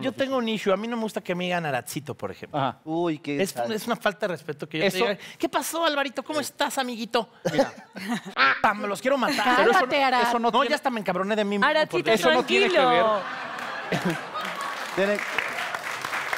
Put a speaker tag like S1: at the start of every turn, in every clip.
S1: Yo, tengo un issue. A mí no me gusta que me digan Aratzito, por ejemplo. Uy, qué. Es, una falta de respeto que yo Eso... te diga. ¿Qué pasó, Alvarito? ¿Cómo eh. estás, amiguito? Mira. Me los quiero matar. eso, no, ya hasta me encabroné de mí mismo. Aratzito, eso no tiene que ver.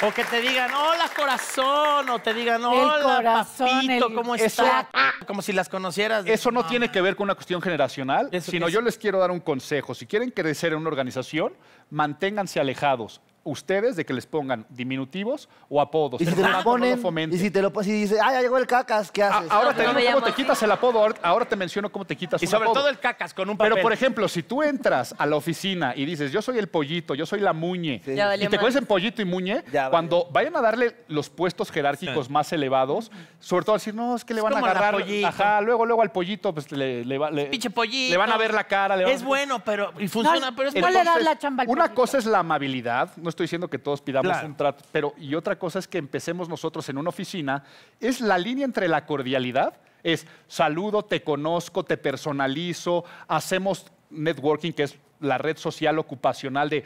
S1: O que te digan, hola corazón, o te digan, hola papito, ¿cómo estás? Como si las conocieras. Eso no tiene que ver con una cuestión generacional, sino yo les quiero dar un consejo. Si quieren crecer en una organización, manténganse alejados ustedes de que les pongan diminutivos o apodos. Y si te, lo ponen, y si dices, ah, ya llegó el cacas, ¿qué ah, haces? ahora te digo cómo te quitas el apodo, ahora, te menciono cómo te quitas apodo. Y sobre todo el cacas con un papel. Pero, por ejemplo, si tú entras a la oficina y dices, yo soy el pollito, yo soy la muñe, y te conocen pollito y muñe, cuando vayan a darle los puestos jerárquicos más elevados, sobre todo decir, no, es que le van a agarrar, ajá, luego, luego al pollito, pues le, le, van a ver la cara. es bueno, pero, y funciona, pero es ¿Cuál le la chamba Una cosa es la amabilidad, no estoy diciendo que todos pidamos un trato, pero y otra cosa es que empecemos nosotros en una oficina, es la línea entre la cordialidad, es saludo, te conozco, te personalizo, hacemos networking, que es la red social ocupacional de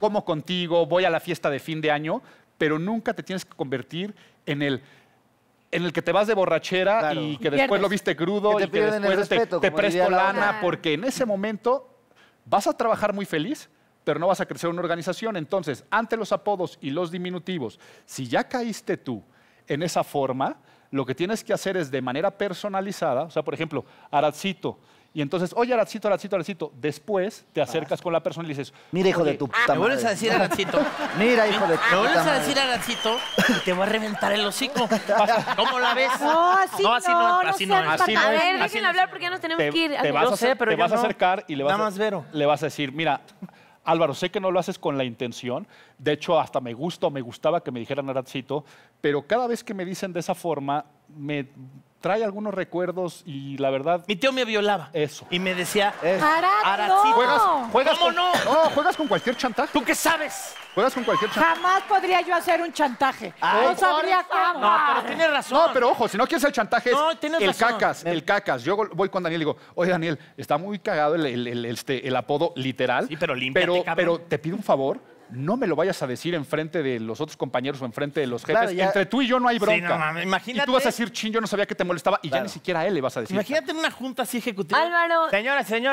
S1: como contigo, voy a la fiesta de fin de año, pero nunca te tienes que convertir en el que te vas de borrachera y que después lo viste crudo y después te, presto lana, porque en ese momento vas a trabajar muy feliz, pero no vas a crecer una organización. Entonces, ante los apodos y los diminutivos, si ya caíste tú en esa forma, lo que tienes que hacer es de manera personalizada, o sea, por ejemplo, Aracito. Y entonces, oye, Aracito, Aracito, Aracito. Después te acercas con la persona y le dices, mira, hijo de tu ah, puta madre. vuelves a decir Aracito. mira, hijo de tu Te vuelves a decir Aracito y te voy a reventar el hocico. ¿Cómo la ves? No, así no. Así no, no así no. Así no a ver, déjenme hablar porque ya nos tenemos que ir. Te vas, a, sé, pero acercar y Nada le vas a decir, mira, Álvaro, sé que no lo haces con la intención, de hecho hasta me gusta me gustaba que me dijeran Aracito. pero cada vez que me dicen de esa forma, me trae algunos recuerdos y la verdad. Mi tío me violaba. Eso. Y me decía, Ara, no. ¿Juegas, juegas ¿Cómo con, no? No, juegas con cualquier chantaje. ¿Tú qué sabes? Juegas con cualquier chantaje. Jamás podría yo hacer un chantaje. Ay, no sabría cómo. No, pero tienes razón. No, pero ojo, si no quieres el chantaje, es el cacas, el cacas. Yo voy con Daniel y digo, oye, Daniel, está muy cagado el, este, apodo literal. Sí, pero límpiate, pero, pero te pido un favor no me lo vayas a decir en frente de los otros compañeros o en frente de los jefes. Entre tú y yo no hay bronca. Y tú vas a decir, chin, yo no sabía que te molestaba y ya ni siquiera a él le vas a decir. Imagínate en una junta así ejecutiva. Álvaro. Señores, señores.